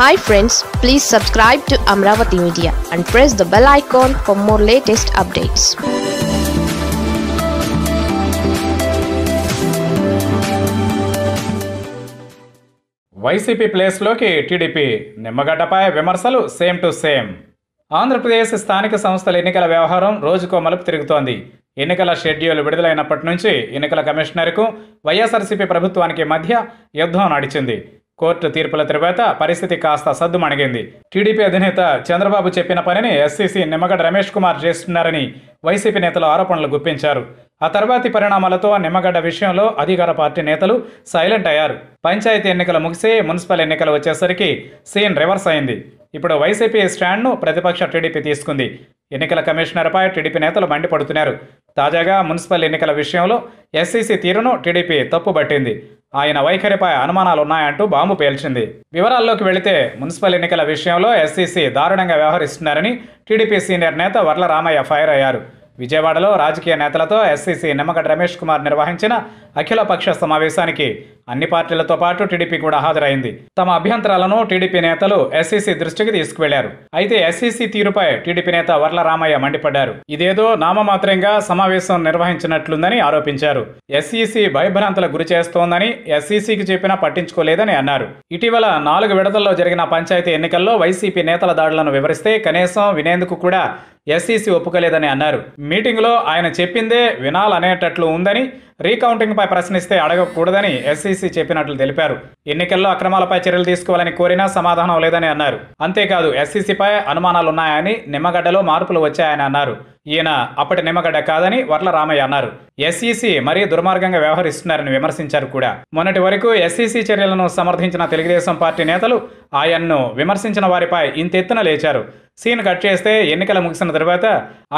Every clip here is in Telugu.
hi friends please subscribe to Amaravati media and press the bell icon for more latest updates YCP ప్లేస్లోకి టీడీపీ నిమ్మగడ్డపాయ విమర్శలు సేమ్ టు సేమ్ ఆంధ్రప్రదేశ్ స్థానిక సంస్థల ఎన్నికల వ్యవహారం రోజుకో మలుపు తిరుగుతోంది ఎన్నికల షెడ్యూల్ విడుదలైనప్పటి నుంచి ఎన్నికల కమిషనర్కు వైఎస్ఆర్సీపీ ప్రభుత్వానికి మధ్య యుద్ధం నడిచింది కోర్టు తీర్పుల తర్వాత పరిస్థితి కాస్త సద్దుమణిగింది టీడీపీ అధినేత చంద్రబాబు చెప్పిన పనిని ఎస్సీసీ నిమ్మగడ్డ రమేష్ కుమార్ చేస్తున్నారని వైసీపీ నేతలు ఆరోపణలు గుప్పించారు ఆ తర్వాతి పరిణామాలతో నిమ్మగడ్డ విషయంలో అధికార పార్టీ నేతలు సైలెంట్ అయ్యారు పంచాయతీ ఎన్నికలు ముగిసి మున్సిపల్ ఎన్నికలు వచ్చేసరికి సీన్ రివర్స్ అయింది ఇప్పుడు వైసీపీ స్టాండ్ను ప్రతిపక్ష టీడీపీ తీసుకుంది ఎన్నికల కమిషనర్పై టీడీపీ నేతలు మండిపడుతున్నారు తాజాగా మున్సిపల్ ఎన్నికల విషయంలో ఎస్సీసీ తీరును టీడీపీ తప్పుబట్టింది ఆయన వైఖరిపై అనుమానాలున్నాయంటూ బాంబు పేల్చింది వివరాల్లోకి వెళితే మున్సిపల్ ఎన్నికల విషయంలో ఎస్సీసీ దారుణంగా వ్యవహరిస్తున్నారని టీడీపీ సీనియర్ నేత వర్ల రామయ్య ఫైర్ అయ్యారు విజయవాడలో రాజకీయ నేతలతో ఎస్సీసీ నిమ్మగడ్డ రమేష్ కుమార్ నిర్వహించిన అఖిలపక్ష సమావేశానికి అన్ని పార్టీలతో పాటు టీడీపీ కూడా హాజరైంది తమ అభ్యంతరాలను టీడీపీ నేతలు ఎస్సీసీ దృష్టికి తీసుకువెళ్లారు అయితే ఎస్సీసీ తీరుపై టీడీపీ నేత వర్ల రామయ్య మండిపడ్డారు ఇదేదో నామమాత్రంగా సమావేశం నిర్వహించినట్లుందని ఆరోపించారు ఎస్సీసీ భయభ్రాంతుల గురి చేస్తోందని ఎస్సీసీకి చెప్పినా పట్టించుకోలేదని అన్నారు ఇటీవల నాలుగు విడతల్లో జరిగిన పంచాయతీ ఎన్నికల్లో వైసీపీ నేతల దాడులను వివరిస్తే కనీసం వినేందుకు కూడా ఎస్సీసీ ఒప్పుకోలేదని అన్నారు మీటింగ్లో ఆయన చెప్పిందే వినాలనేటట్లు ఉందని పై ప్రశ్నిస్తే అడగకూడదని ఎస్సీసీ చెప్పినట్లు తెలిపారు ఎన్నికల్లో అక్రమాలపై చర్యలు తీసుకోవాలని కోరినా సమాధానం లేదని అన్నారు అంతేకాదు ఎస్సీసీపై అనుమానాలున్నాయని నిమ్మగడ్డలో మార్పులు వచ్చాయని అన్నారు ఈయన అప్పటి నిమ్మగడ్డ కాదని వర్ల రామయ్య అన్నారు ఎస్సీసీ మరీ దుర్మార్గంగా వ్యవహరిస్తున్నారని విమర్శించారు కూడా మొన్నటి వరకు ఎస్సీసీ చర్యలను సమర్థించిన తెలుగుదేశం పార్టీ నేతలు ఆయన్ను విమర్శించిన వారిపై ఇంతెత్తున లేచారు సీన్ కట్ చేస్తే ఎన్నికలు ముగిసిన తర్వాత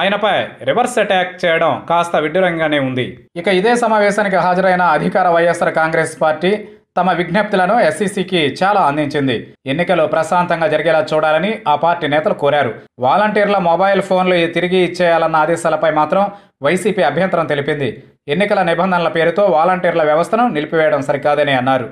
ఆయనపై రివర్స్ అటాక్ చేయడం కాస్త విడ్డూరంగానే ఉంది ఇక ఇదే సమావేశానికి హాజరైన అధికార వైఎస్ఆర్ కాంగ్రెస్ పార్టీ తమ విజ్ఞప్తులను ఎస్సీసీకి చాలా అందించింది ఎన్నికలు ప్రశాంతంగా జరిగేలా చూడాలని ఆ పార్టీ నేతలు కోరారు వాలంటీర్ల మొబైల్ ఫోన్లు తిరిగి ఇచ్చేయాలన్న ఆదేశాలపై మాత్రం వైసీపీ అభ్యంతరం తెలిపింది ఎన్నికల నిబంధనల పేరుతో వాలంటీర్ల వ్యవస్థను నిలిపివేయడం సరికాదని అన్నారు